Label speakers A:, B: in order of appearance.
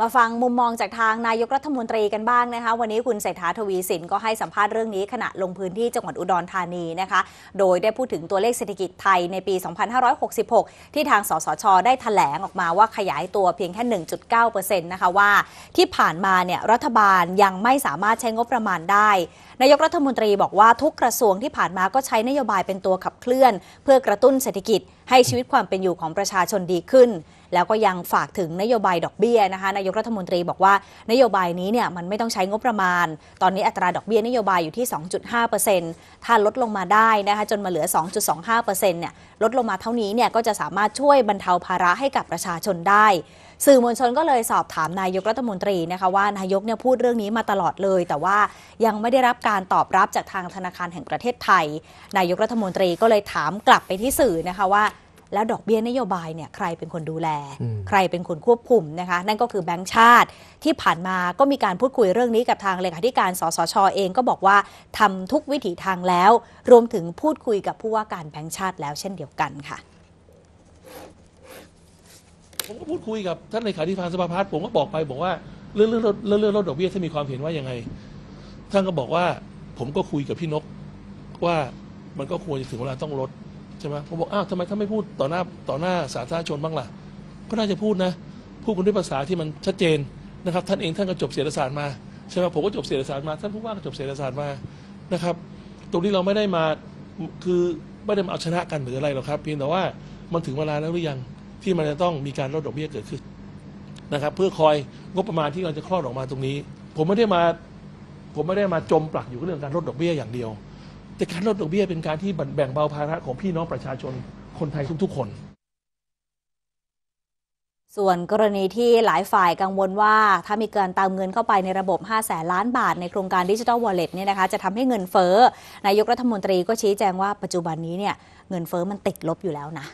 A: มาฟังมุมมองจากทางนายกรัฐมนตรีกันบ้างนะคะ วันนี้คุณเศรษฐาทวีสินก็ให้สัมภาษณ์เรื่องนี้ ขณะลงพื้นที่จังหวัดอุดรธานีนะคะ โดยได้พูดถึงตัวเลขเศรษฐกิจไทยในปี 2566 ที่ทางสสชได้ถแถลงออกมาว่าขยายตัวเพียงแค่ 1.9%นะคะ ว่าที่ผ่านมาเนี่ยรัฐบาลยังไม่สามารถใช้งบประมาณได้ นายกรัฐมนตรีบอกว่าทุกกระทรวงที่ผ่านมาก็ใช้นโยบายเป็นตัวขับเคลื่อน เพื่อกระตุ้นเศรษฐกิจ ให้ชีวิตความเป็นอยู่ของประชาชนดีขึ้นแล้วก็ยังฝากถึงนโยบายดอกเบี้ยนะคะนายกรัฐมนตรีบอกว่านโยบายนี้เนี่ยมันไม่ต้องใช้งบประมาณ ตอนนี้อัตราดอกเบี้ยนโยบายอยู่ที่ 2.5%ถ้าลดลงมาได้นะคะจนมาเหลือ 2.25%เนี่ยลดลงมาเท่านี้เนี่ยก็จะสามารถช่วยบรรเทาภาระให้กับประชาชนได้ สื่อมวลชนก็เลยสอบถามนายกรัฐมนตรีนะคะว่า นายกเนี่ยพูดเรื่องนี้มาตลอดเลย แต่ว่ายังไม่ได้รับการตอบรับจากทางธนาคารแห่งประเทศไทย นายกรัฐมนตรีก็เลยถามกลับไปที่สื่อนะคะว่าแล้วดอกเบี้ยนโยบายเนี่ยใครเป็นคนดูแล ใครเป็นคนควบคุมนะคะนั่นก็คือแบงก์ชาติที่ผ่านมาก็มีการพูดคุยเรื่องนี้กับทางเลขาธิการสสชอเองก็บอกว่าทำทุกวิถีทางแล้ว รวมถึงพูดคุยกับผู้ว่าการแบงก์ชาติแล้วเช่นเดียวกันค่ะ
B: ผมก็พูดคุยกับท่านเลขาธิการสภาพาฒน์ผมก็บอกไปบอกว่าเรื่องเรื่องเรื่องเรื่องดดอกเบี้ยท่านมีความเห็นว่ายังไง ท่านก็บอกว่าผมก็คุยกับพี่นกว่ามันก็ควรจะถึงเวลาต้องลดใช่ไหมผมบอกอ้าวทำไมท่านไม่พูดต่อหน้าต่อหน้าสาธารณชนบ้างล่ะก็น่าจะพูดนะพูดกันด้วยภาษาที่มันชัดเจนนะครับท่านเองท่านก็จบเสียสารมาใช่ไหมผมก็จบเสียสารมาท่านผู้ว่าก็จบเสียสารมานะครับ ตรงนี้เราไม่ได้มาคือไม่ได้มาเอาชนะกันหรืออะไรหรอกครับเพียงแต่ว่ามันถึงเวลาแล้วหรือยังที่มันจะต้องมีการลดดอกเบี้ยเกิดขึ้นนะครับเพื่อคอยงบประมาณที่เราจะคลอดออกมาตรงนี้ ผมไม่ได้มา ผมไม่ได้มาจมปลักอยู่กับเรื่องการลดดอกเบี้ยอย่างเดียวแต่การลดดอกเบี้ยเป็นการที่แบ่งเบาภาระของพี่น้องประชาชนคนไทยทุกๆคน
A: ส่วนกรณีที่หลายฝ่ายกังวลว่าถ้ามีการตามเงินเข้าไปในระบบ5แสนล้านบาท ในโครงการดิจิทัลวอลเล็ตเนี่ยนะคะจะทำให้เงินเฟ้อนายกรัฐมนตรีก็ชี้แจงว่าปัจจุบันนี้เนี่ยเงินเฟ้อมันติดลบอยู่แล้วนะ